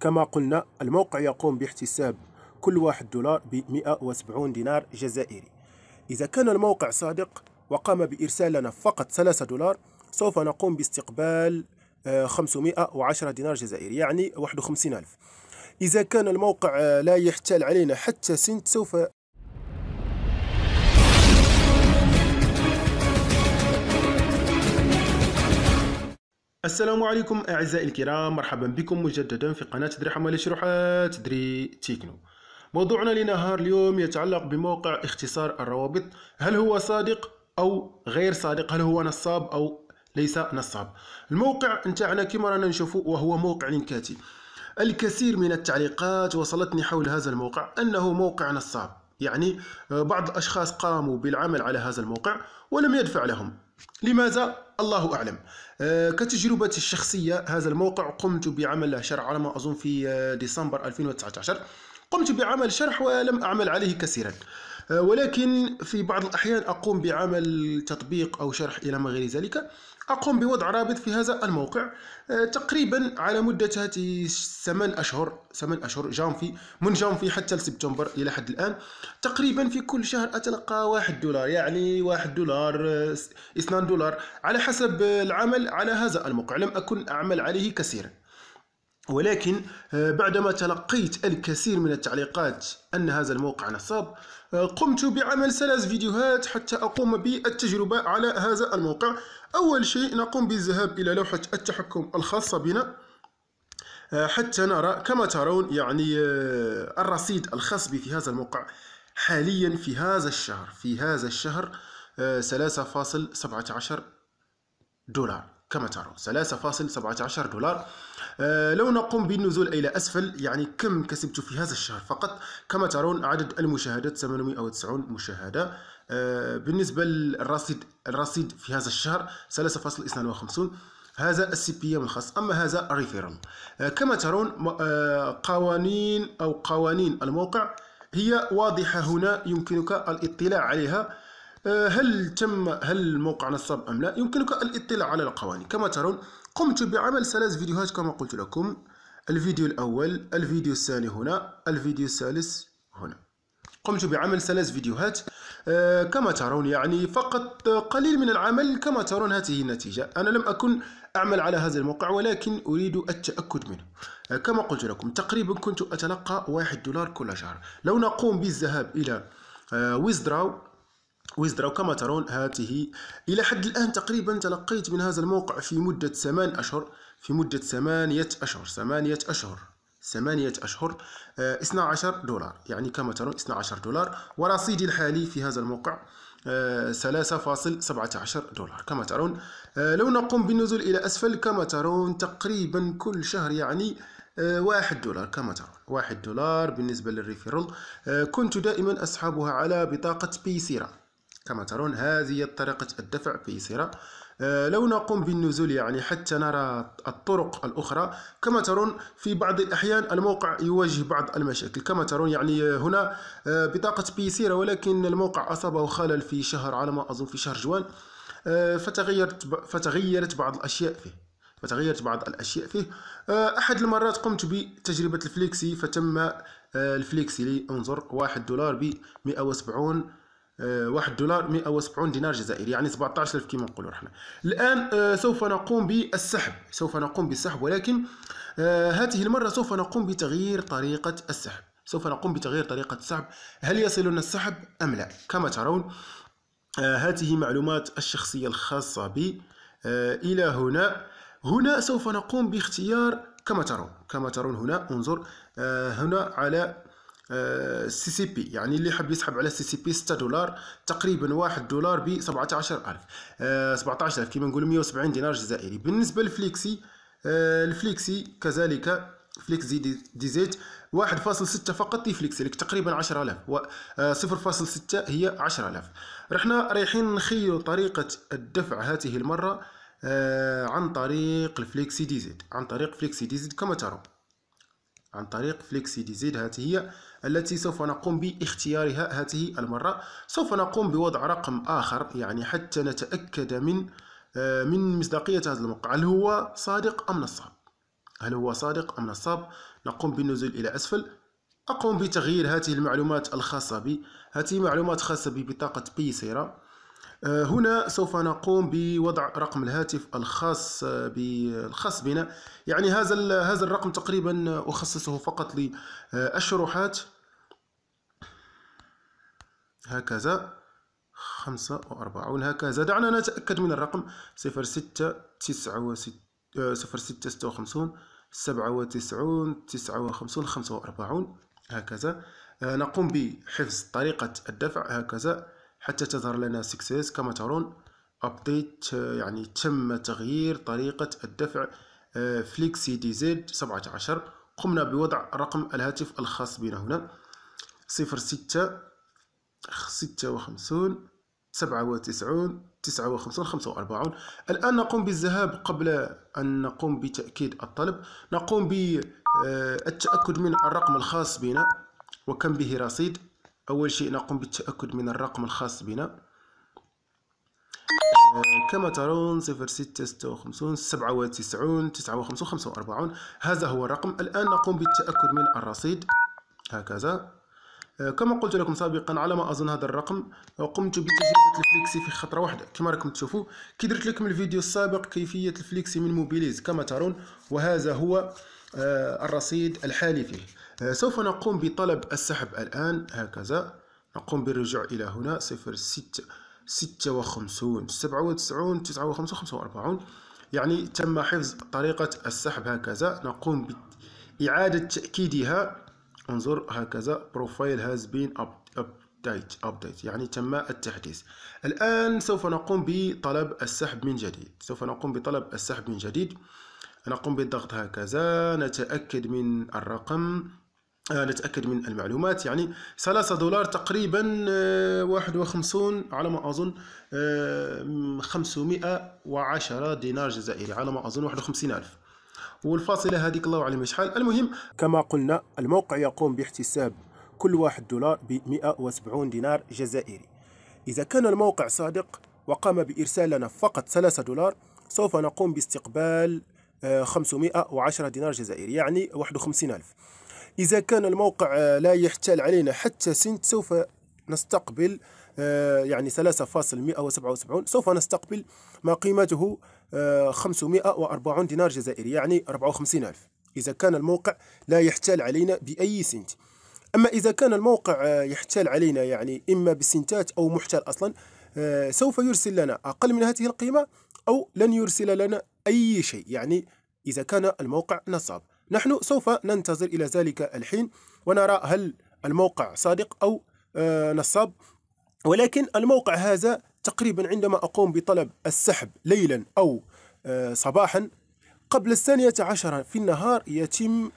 كما قلنا الموقع يقوم باحتساب كل واحد دولار ب 170 دينار جزائري إذا كان الموقع صادق وقام بإرسال لنا فقط 3 دولار سوف نقوم باستقبال 510 آه، دينار جزائري يعني 51 ألف إذا كان الموقع آه، لا يحتال علينا حتى سنت سوف السلام عليكم اعزائي الكرام مرحبا بكم مجددا في قناه درحمه لشروحات دري تيكنو موضوعنا لنهار اليوم يتعلق بموقع اختصار الروابط هل هو صادق او غير صادق هل هو نصاب او ليس نصاب الموقع نتاعنا كما رانا نشوفوا وهو موقع لينكاتي الكثير من التعليقات وصلتني حول هذا الموقع انه موقع نصاب يعني آه، بعض الأشخاص قاموا بالعمل على هذا الموقع ولم يدفع لهم لماذا؟ الله أعلم آه، كتجربتي الشخصية هذا الموقع قمت بعمل شرح على ما أظن في آه، ديسمبر 2019 قمت بعمل شرح ولم أعمل عليه كثيرا ولكن في بعض الأحيان أقوم بعمل تطبيق أو شرح إلى ما غير ذلك أقوم بوضع رابط في هذا الموقع آه، تقريبا على مدة هذه ثمان أشهر ثمان أشهر جانفي من جانفي حتى لسبتمبر إلى حد الآن تقريبا في كل شهر أتلقى واحد دولار يعني واحد دولار آه، اثنان دولار على حسب العمل على هذا الموقع لم أكن أعمل عليه كثيرا ولكن آه، بعدما تلقيت الكثير من التعليقات أن هذا الموقع نصاب قمت بعمل ثلاث فيديوهات حتى أقوم بالتجربة على هذا الموقع أول شيء نقوم بالذهاب إلى لوحة التحكم الخاصة بنا آه، حتى نرى كما ترون يعني آه، الرصيد الخاص بي في هذا الموقع حاليا في هذا الشهر في هذا الشهر 3.17 آه، دولار كما ترون 3.17 دولار لو نقوم بالنزول إلى أسفل يعني كم كسبت في هذا الشهر فقط كما ترون عدد المشاهدات 890 مشاهدة آه، بالنسبه للرصيد الرصيد في هذا الشهر 3.52 هذا السي بي ام الخاص اما هذا الريفيرال آه، كما ترون آه، قوانين او قوانين الموقع هي واضحه هنا يمكنك الاطلاع عليها هل تم هل الموقع نصب ام لا يمكنك الاطلاع على القوانين كما ترون قمت بعمل ثلاث فيديوهات كما قلت لكم الفيديو الاول الفيديو الثاني هنا الفيديو الثالث قمت بعمل ثلاث فيديوهات آه، كما ترون يعني فقط قليل من العمل كما ترون هذه النتيجة أنا لم أكن أعمل على هذا الموقع ولكن أريد التأكد منه آه، كما قلت لكم تقريبا كنت أتلقى واحد دولار كل شهر لو نقوم بالذهاب إلى آه، ويزدراو ويزدراو كما ترون هذه إلى حد الآن تقريبا تلقيت من هذا الموقع في مدة ثمان أشهر في مدة ثمانية أشهر ثمانية أشهر ثمانية أشهر 12 آه، دولار يعني كما ترون 12 دولار ورصيدي الحالي في هذا الموقع 3.17 آه، دولار كما ترون آه، لو نقوم بالنزول إلى أسفل كما ترون تقريبا كل شهر يعني واحد دولار كما ترون واحد دولار بالنسبة للريفيرل كنت دائما أسحبها على بطاقة بيسيرا كما ترون هذه هي طريقة الدفع في سيرا آه، لو نقوم بالنزول يعني حتى نرى الطرق الأخرى كما ترون في بعض الأحيان الموقع يواجه بعض المشاكل كما ترون يعني هنا آه، بطاقة بيسيرة ولكن الموقع أصابه خلل في شهر على ما أظن في شهر جوان آه، فتغيرت فتغيرت بعض الأشياء فيه فتغيرت بعض الاشياء فيه احد المرات قمت بتجربه الفليكسي فتم الفليكسي لي انظر واحد دولار ب 170 1 آه، دولار 170 دينار جزائري يعني 17000 كما نقولوا احنا الان آه، سوف نقوم بالسحب سوف نقوم بالسحب ولكن آه، هذه المره سوف نقوم بتغيير طريقه السحب سوف نقوم بتغيير طريقه السحب هل يصلنا السحب ام لا كما ترون هذه معلومات الشخصيه الخاصه بي الى هنا هنا سوف نقوم باختيار كما ترون كما ترون هنا انظر هنا على سي سي بي يعني اللي يحب يسحب على سي سي بي 6 دولار تقريبا 1 دولار ب 17000 أه 17000 كيما نقولوا 170 دينار جزائري بالنسبه للفليكسي آه، الفليكسي كذلك فليكس دي ديزيت 1.6 فقط فليكس لك تقريبا 10000 و 0.6 آه، هي 10000 رحنا رايحين نخيو طريقه الدفع هذه المره آه، عن طريق الفليكسي ديزيت عن طريق فليكسي ديزيت كما ترون عن طريق فليكسي دي زيد هذه هي التي سوف نقوم باختيارها هذه المرة سوف نقوم بوضع رقم آخر يعني حتى نتأكد من آه، من مصداقية هذا الموقع هل هو صادق أم نصاب هل هو صادق أم نصاب نقوم بالنزول إلى أسفل أقوم بتغيير هذه المعلومات الخاصة بي هذه معلومات خاصة ببطاقة بي سيرة آه، هنا سوف نقوم بوضع رقم الهاتف الخاص آه، بالخاص بنا يعني هذا هذا الرقم تقريبا اخصصه فقط للشروحات هكذا 45 هكذا دعنا نتأكد من الرقم 06 آه، سبعة 06 تسعة وخمسون خمسة 45 هكذا نقوم بحفظ طريقة الدفع هكذا حتى تظهر لنا سكسس كما ترون ابديت آه، يعني تم تغيير طريقة الدفع فليكسي دي زد 17 قمنا بوضع رقم الهاتف الخاص بنا هنا صفر ستة ستة وخمسون سبعة وتسعون تسعة وخمسون خمسة وأربعون الآن نقوم بالذهاب قبل أن نقوم بتأكيد الطلب نقوم بالتأكد آه، من الرقم الخاص بنا وكم به رصيد أول شيء نقوم بالتأكد من الرقم الخاص بنا آه، كما ترون 06 56 97 59 45 هذا هو الرقم الآن نقوم بالتأكد من الرصيد هكذا آه، كما قلت لكم سابقا على ما اظن هذا الرقم آه، قمت بتجربه الفليكسي في خطره واحده كما راكم تشوفوا كي درت لكم الفيديو السابق كيفيه الفليكسي من موبيليز كما ترون وهذا هو آه، الرصيد الحالي فيه آه، سوف نقوم بطلب السحب الآن هكذا نقوم بالرجوع إلى هنا صفر ستة ستة وخمسون سبعة وتسعون تسعة وخمسة خمسة وأربعون يعني تم حفظ طريقة السحب هكذا نقوم بإعادة تأكيدها انظر هكذا بروفايل هاز بين update update يعني تم التحديث الآن سوف نقوم بطلب السحب من جديد سوف نقوم بطلب السحب من جديد نقوم بالضغط هكذا نتأكد من الرقم آه، نتأكد من المعلومات يعني 3 دولار تقريبا 51 آه، على ما أظن 510 آه، دينار جزائري على ما أظن وخمسين ألف والفاصلة هذيك الله أعلم شحال المهم كما قلنا الموقع يقوم باحتساب كل واحد دولار ب 170 دينار جزائري إذا كان الموقع صادق وقام بإرسال لنا فقط 3 دولار سوف نقوم باستقبال 510 دينار جزائري يعني 51000 إذا كان الموقع آه، لا يحتال علينا حتى سنت سوف نستقبل آه، يعني 3.177 سوف نستقبل ما قيمته 540 آه، دينار جزائري يعني 54000 إذا كان الموقع لا يحتال علينا بأي سنت أما إذا كان الموقع يحتال علينا يعني إما بسنتات أو محتال أصلا سوف يرسل لنا أقل من هذه القيمة أو لن يرسل لنا أي شيء يعني إذا كان الموقع نصاب نحن سوف ننتظر إلى ذلك الحين ونرى هل الموقع صادق أو آه، نصاب ولكن الموقع هذا تقريبا عندما أقوم بطلب السحب ليلا أو آه، صباحا قبل الثانية عشرة في النهار يتم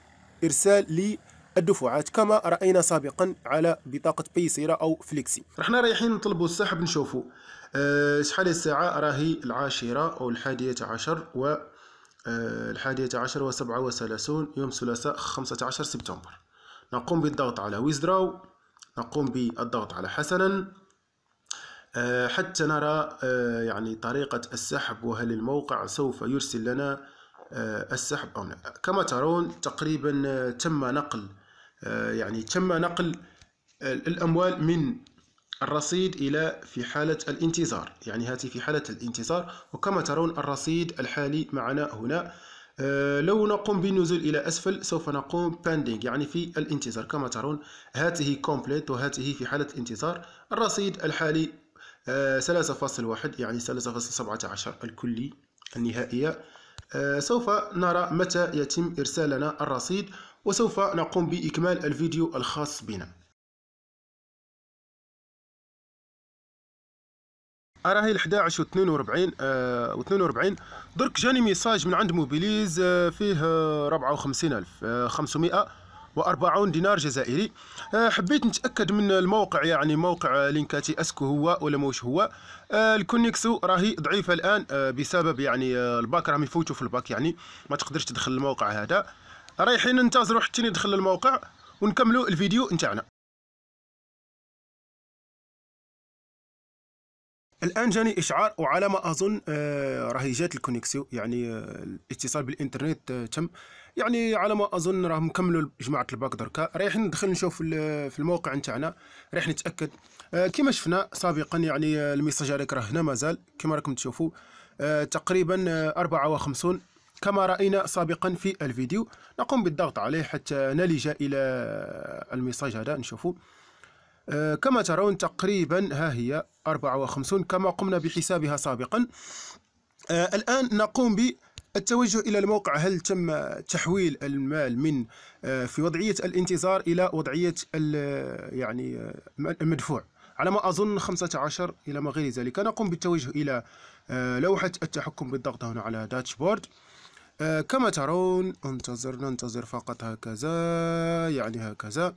إرسال لي الدفعات كما راينا سابقا على بطاقه بيسيرا او فليكسي رحنا رايحين نطلبوا السحب نشوفوا أه شحال الساعه راهي العاشره او الحادية عشر و آه، الحادية عشر وسبعة وثلاثون يوم ثلاثاء خمسة عشر سبتمبر نقوم بالضغط على ويزدراو نقوم بالضغط على حسنا آه، حتى نرى آه، يعني طريقة السحب وهل الموقع سوف يرسل لنا السحب أو لا كما ترون تقريبا تم نقل آه، يعني تم نقل الأموال من الرصيد إلى في حالة الانتظار يعني هاتي في حالة الانتظار وكما ترون الرصيد الحالي معنا هنا آه، لو نقوم بالنزول إلى أسفل سوف نقوم pending يعني في الانتظار كما ترون هاته كومبليت وهاته في حالة الانتظار الرصيد الحالي 3.1 آه، يعني 3.17 الكلي النهائية سوف نرى متى يتم إرسالنا الرصيد وسوف نقوم بإكمال الفيديو الخاص بنا راهي ال 11 و 42 و 42 درك جاني ميساج من عند موبيليز آه، فيه 54000 و40 آه، دينار جزائري آه، حبيت نتاكد من الموقع يعني موقع لينكاتي اسكو هو ولا موش هو الكونيكسو راهي ضعيفه الان بسبب يعني الباك راهم يفوتوا في الباك يعني ما تقدرش تدخل الموقع هذا رايحين ننتظروا حتى يدخل للموقع ونكملوا الفيديو نتاعنا الان جاني اشعار وعلى ما اظن آه، راهي جات الكونيكسيو يعني آه، الاتصال بالانترنت آه، تم يعني على ما اظن راهم كملوا جماعه الباك دركا رايحين ندخل نشوف في الموقع نتاعنا رايح نتاكد كما شفنا سابقا يعني الميساج هذاك راه هنا مازال كما راكم تشوفوا تقريبا 54 كما رأينا سابقا في الفيديو نقوم بالضغط عليه حتى نلج إلى الميساج هذا نشوفه آه، كما ترون تقريبا ها هي 54 كما قمنا بحسابها سابقا آه، الآن نقوم ب التوجه إلى الموقع هل تم تحويل المال من آه، في وضعية الانتظار إلى وضعية يعني المدفوع على ما أظن 15 إلى ما غير ذلك نقوم بالتوجه إلى لوحة التحكم بالضغط هنا على بورد كما ترون انتظر ننتظر فقط هكذا يعني هكذا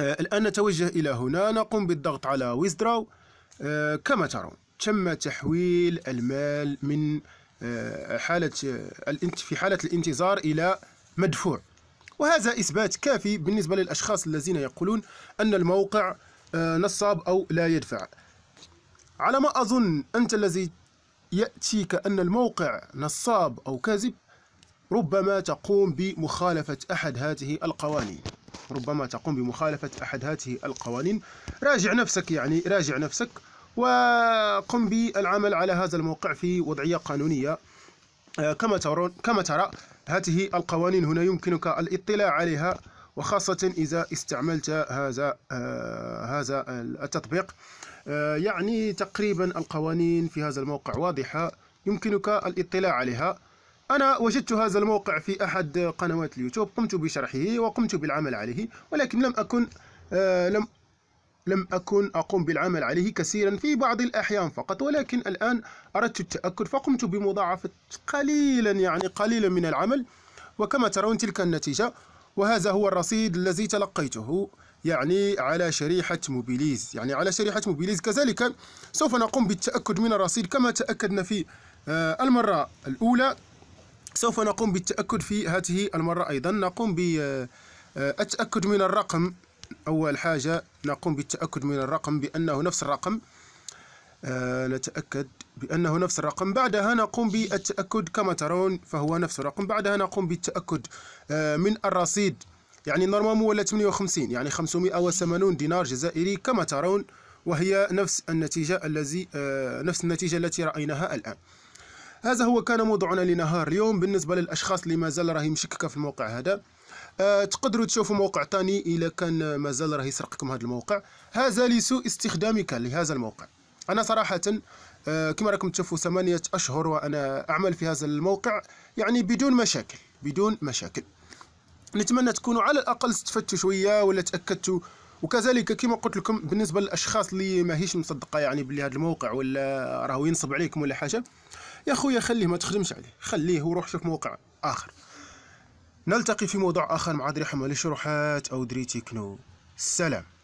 آه، الآن نتوجه إلى هنا نقوم بالضغط على withdraw آه، كما ترون تم تحويل المال من آه، حالة في حالة الانتظار إلى مدفوع وهذا إثبات كافي بالنسبة للأشخاص الذين يقولون أن الموقع نصاب أو لا يدفع على ما أظن أنت الذي يأتيك أن الموقع نصاب أو كاذب ربما تقوم بمخالفة أحد هذه القوانين ربما تقوم بمخالفة أحد هذه القوانين راجع نفسك يعني راجع نفسك وقم بالعمل على هذا الموقع في وضعية قانونية آه، كما ترون كما ترى هذه القوانين هنا يمكنك الاطلاع عليها وخاصة إذا استعملت هذا آه، هذا التطبيق آه، يعني تقريبا القوانين في هذا الموقع واضحة يمكنك الاطلاع عليها أنا وجدت هذا الموقع في أحد قنوات اليوتيوب قمت بشرحه وقمت بالعمل عليه ولكن لم أكن آه، لم لم أكن أقوم بالعمل عليه كثيرا في بعض الأحيان فقط ولكن الآن أردت التأكد فقمت بمضاعفة قليلا يعني قليلا من العمل وكما ترون تلك النتيجة وهذا هو الرصيد الذي تلقيته يعني على شريحة موبيليز يعني على شريحة موبيليز كذلك سوف نقوم بالتأكد من الرصيد كما تأكدنا في آه، المرة الأولى سوف نقوم بالتأكد في هذه المرة أيضا نقوم بالتأكد آه، من الرقم أول حاجة نقوم بالتأكد من الرقم بأنه نفس الرقم نتأكد آه، بأنه نفس الرقم بعدها نقوم بالتأكد كما ترون فهو نفس الرقم بعدها نقوم بالتأكد آه، من الرصيد يعني النورمال هو 58 يعني 580 دينار جزائري كما ترون وهي نفس النتيجة الذي آه، نفس النتيجة التي رأيناها الآن هذا هو كان موضوعنا لنهار اليوم بالنسبة للأشخاص اللي مازال راهي مشككة في الموقع هذا أه تقدروا تشوفوا موقع ثاني إذا كان مازال راهي يسرقكم هذا الموقع هذا لسوء استخدامك لهذا الموقع انا صراحه آه، كما راكم تشوفوا ثمانية أشهر وأنا أعمل في هذا الموقع يعني بدون مشاكل بدون مشاكل نتمنى تكونوا على الأقل استفدتوا شوية ولا تأكدتوا وكذلك كما قلت لكم بالنسبة للأشخاص اللي ماهيش مصدقة يعني بلي هذا الموقع ولا راهو ينصب عليكم ولا حاجة يا خويا خليه ما تخدمش عليه خليه وروح شوف موقع آخر نلتقي في موضوع آخر مع دري حمالي شروحات أو دري تكنو سلام